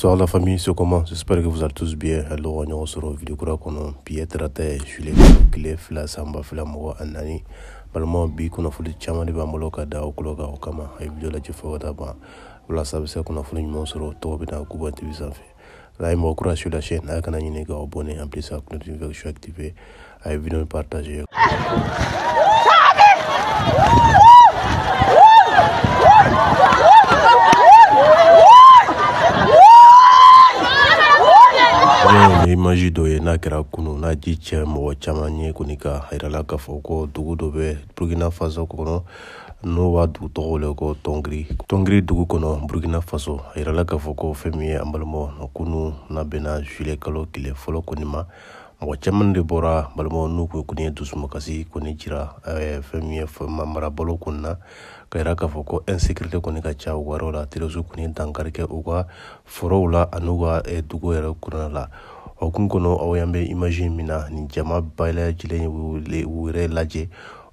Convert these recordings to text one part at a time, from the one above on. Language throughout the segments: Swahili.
Bonsoir la famille, c'est comment J'espère que vous allez tous bien. Alors, on se retrouve vidéo kura kɔnɔ bi tarata je suis les tile la Samba, fila mɔgɔ ani naani bi kunnafoni caman de b'an bolo ka da o kulo kan o kama a ye video lajɛ fɔ ka taa ban walasa a bɛ se kunnafoni ɲuman sɔrɔ tɔgɔ na kuba tv sanfɛ la ye mɔgɔ kura sur la chaîne n'a kana ɲini k'aw abonné en plus à notification activée a et video partager ni imaji dɔ ye n'a kɛra kunu n'a ji cɛ mɔgɔ caman ye kɔni ka yirala k'a fɔ ko dugu dɔ bɛ burkina faso kɔnɔ n'o b'a dugu tɔgɔ wele ko tɔngiri tɔngiri dugu kɔnɔ burkina faso a yirala k'a fɔ ko fɛn min ye an balima kunu n'a bɛna zule kalo tile fɔlɔ kɔni ma mɔgɔ caman de bɔra balimaw n'u ko ko nin ye dusumukasi ko ni cira fɛn min ye marabolo kɔni na ka yira k'a fɔ ko insécurité kɔni ka ca u la terroristes kɔni dankari kɛ u ka forow la ani u ka dugu yɛrɛ kɔnɔna la o hukumu kɔnɔ aw y'an bɛ image min na nin jama bɛɛ lajɛlen y'u yɛrɛ lajɛ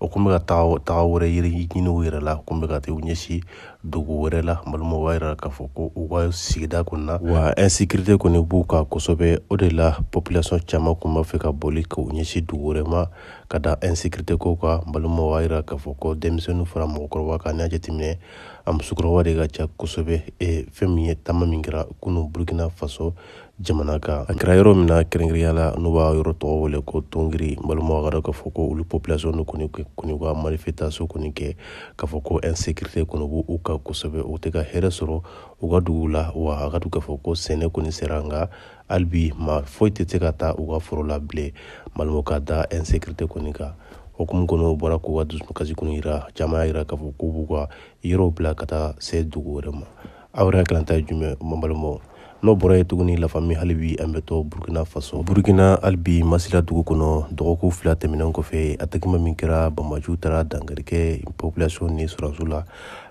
u kun bɛ ka taga wɛrɛ yiri ɲini u yɛrɛ la u kun bɛ ka u ɲɛsin dugu wɛrɛ la malima u b'a yira k'a fɔ ko u ka sigida kɔnɔna wa insécurité kɔni b'u kan kosɛbɛ o de la population caman kun b'a fɛ ka boli k'u ɲɛsin dugu wɛrɛ ma ka da insécurité ko kan malima u b'a yira k'a fɔ ko denmisɛnninw fara mɔgɔkɔrɔba kan n'a jateminɛ a musokɔrɔba de ka ca kosɛbɛ e fɛn min ye taama min kɛra kunun burukina faso jamana kan a kɛra yɔrɔ min na kɛrɛnkɛrɛnya la n'u b'a yɔrɔ tɔgɔ wele ko tongiri n ka dɔ k'a fɔ ko olu population nu kɔni kɔni ka manifestation kɔni kɛ k'a fɔ ko insécurité kɔni b'u kan kosɛbɛ u tɛ ka hɛrɛ sɔrɔ u ka dugu la wa a ka du k'a fɔ ko sɛnɛ kɔni sera nka hali bi ma foyi tɛ se ka taa u ka foro la bilen malimaw ka da insécurité kɔni kan hukumu kɔnɔ bɔra k'u ka dusukasi kɔni yira caman y'a yira k'a fɔ k'u b'u ka yɔrɔw bila ka taa se dugu wɛrɛ ma aw yɛrɛ hakilanta ye jumɛn ma balimaw n'o bɔra ye tuguni lafami halibi an bɛ tɔ burkina faso burkina halibi masila dugu kɔnɔ dɔgɔkun fila tɛmɛnen kɔfɛ atakima min kɛra banbaju taara dangarikɛ population ni sɔrɔsu la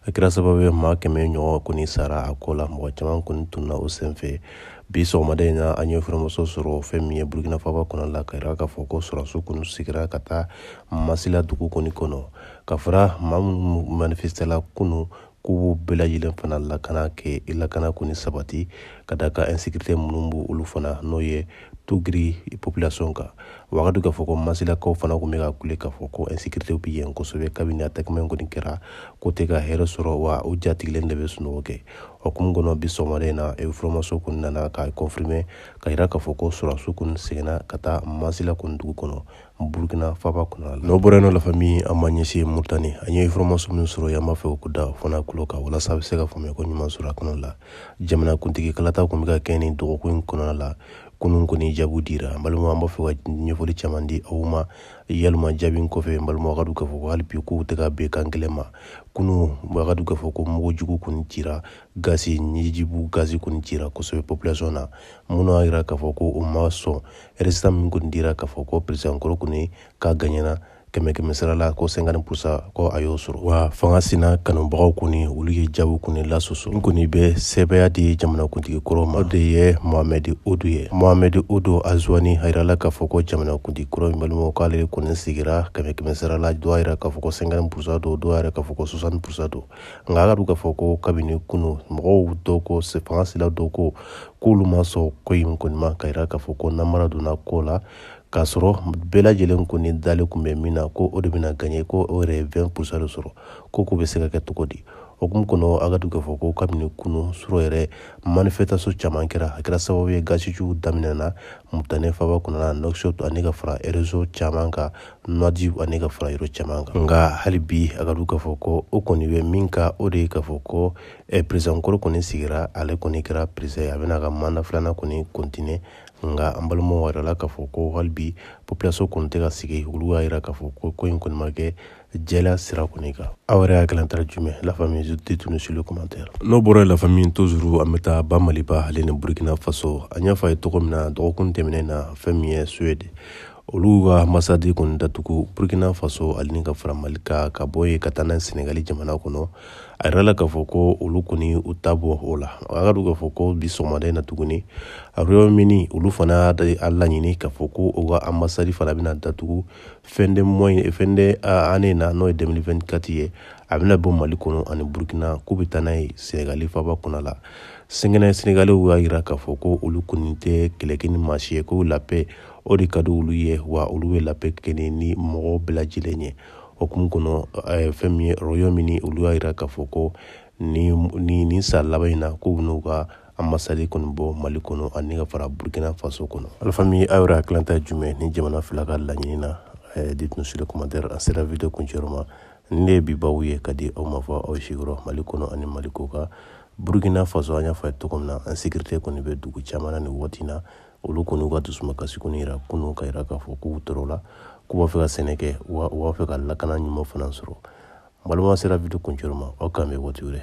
a kɛra sababu ye maa kɛmɛ ɲɔgɔn kɔni sara a kɔ la mɔgɔ caman kɔni tunna o sen fɛ bi sɔgɔmada in na an ye furamuso sɔrɔ fɛn min ye burkina faba kɔnɔ la ka yira k'a fɔ ko sɔrɔso kɔni sigira ka taa masila dugu kɔni kɔnɔ ka fara ma minnu manifestela kunu ko bɛɛ lajɛlen fana lakana kɛ i lakana ko ni sabati ka da ka insécurité minnu b' fana n'o ye togiri population kan wagadu k'a fɔ ko fana kun bɛ kule k'a fɔ insécurité bi yen kosɛbɛ kabini attaquement in kɔni kɛra ko tɛ ka hɛrɛ sɔrɔ wa u jatigilen de bɛ sunɔgɔ kɛ hukumu kɔnɔ bi sɔgɔmada in na information kɔni nana k'a confirmer ka yira k'a fɔ ko sɔrɔdasiw kɔni seginna ka taa masila kɔni dugu kɔnɔ burkina faba kɔnɔna la n'o bɔra yen nɔ lafami an b'an ɲɛsin murutani an ye information minnu sɔrɔ y'an b'a fɛ k'u da fo n'a kulo kan walasa a bɛ se ka faamuya ko ɲuman sɔrɔ a kɔnɔ la kuntigi kalata kun bɛ ka kɛ nin dɔgɔkun in kɔnɔna la kunun kɔni jaabu dira n balimaw an b'a fɛ ka ɲɛfɔli caman di aw ma yalima jaabin kɔfɛ n balimaw ka du k'a fɔ ko hali bi kow kunu a ka du k'a fɔ ko mugujugu kɔni cira gasi ɲijibu gasi kɔni cira kosɛbɛ population na minnu y'a yira k'a fɔ ko o ma sɔn résultat min kɔni k'a fɔ ko président kɔrɔ kɔni k'a gaɲɛna kɛmɛkɛmɛ sira la ko 50 pursa ko a y'o sɔrɔ wa fanga sina kanubagaw kɔni olu ye jaabu kɔni lasoso n kɔni bɛ sɛbɛya di jamanakuntigi kɔrɔ ma o de ye mohamɛdi odu ye mohamɛdi odu azuani a yirala k'a fɔ ko jamanakuntigi kɔrɔ in balimaw k'ale kɔni sigira kɛmɛkɛmɛ sira la dɔ yɛrɛ k'a fɔ ko 50 pursa don dɔ yɛrɛ k'a fɔ ko 60 pursa don nka a ka du k'a fɔ ko kabini kunu mɔgɔw dɔw ko fanga sila dɔw ko k'olu ma sɔn ko in kɔni ma ka yira k'a fɔ ko namara donna ko la k'a sɔrɔ bɛɛ lajɛlen kɔni dalen kun bɛ min na ko o de bɛna gaɲɛ ko o yɛrɛ ye 20 pourcent de sɔrɔ ko ko bɛ se ka kɛ cogo di hukumu kɔnɔ a ka du k'a fɔ ko kabini kunu sɔrɔ yɛrɛ manifestation caman kɛra a kɛra sababu ye gasiciw daminɛna mutane faba kɔnɔna nɔkisɛw ani ka fara rezo caman kan nɔji ani ka fara yɔrɔ caman kan nka hali bi a ka du k'a fɔ ko o kɔni bɛ min ka o de ye k'a fɔ ko peresidankɔrɔ kɔni sigira ale kɔni kɛra perese a bɛna ka manda filana kɔni kontine nka an balimaw yɛrɛla k'a fɔ ko halibi population kɔni tɛ ka sigi olu y'a yira k'a fɔ ko ko in kɔni ma kɛ jɛla sira kɔni kan aw yɛrɛ hakilina tara jumɛn la famille je te tourne sur n'o bɔra la famille toujours an bɛ taa ba maliba ale ni burkina faso an y'a fɔ a ye cogo min na dɔgɔkun tɛmɛnen na fɛn min ye suède olu ka ambasadi kɔni datugu burkina faso ani ka fara mali ka ka bɔ ye ka taa na senegali jamana kɔnɔ a yɛrɛ la k'a fɔ ko olu kɔni u ta bɔ o la a ka du k'a fɔ ko bi sɔgɔmada in na tuguni arɔyɔmini olu fana y'a laɲini k'a fɔ ko u ka ambasadi fana bɛna datugu fɛn de mɔ fɛn de ane na n'o ye 2024 ye a bɛna bɔ mali kɔnɔ ani burkina k'u bɛ taa n'a ye senegali faba kɔnɔ la sengɛnɛ Sénégalais y'a jira k'a fɔ ko olu kɔni tɛ kɛlɛ kɛ ni maa si ye ko labɛn o de ka di olu ye wa olu bɛ labɛn kɛ ni mɔgɔ bɛɛ lajɛlen ye hukumu kɔnɔ fɛn min ye royaume ni olu y'a jira k'a fɔ ko nin nin nin laban in na k'u n'u ka ambasade kɔni bɔ Mali kɔnɔ ani ka fara Burkina Faso kɔnɔ Alfami aw yɛrɛ hakilanta ye jumɛn ni jamana fila ka laɲini na eh, dites-nous sur le commentaire an sera vidéo kuncɛyɔrɔ ma nin ye bi babu ye ka di aw ma fɔ aw sigiyɔrɔ Mali kɔnɔ ani Mali kɔ kan Burukina Faso an y'a fɔ a ye cogo min na an sécurité kɔni bɛ dugu caman na nin waati in na olu kɔni y'u ka dusukasi kɔni yira kunun ka yira k'a fɔ k'u tɔɔrɔ la k'u b'a fɛ ka sɛnɛ kɛ u b'a fɛ ka lakana ɲuman fana sɔrɔ n balima sera video kuncɛ ma aw k'an bɛn waati wɛrɛ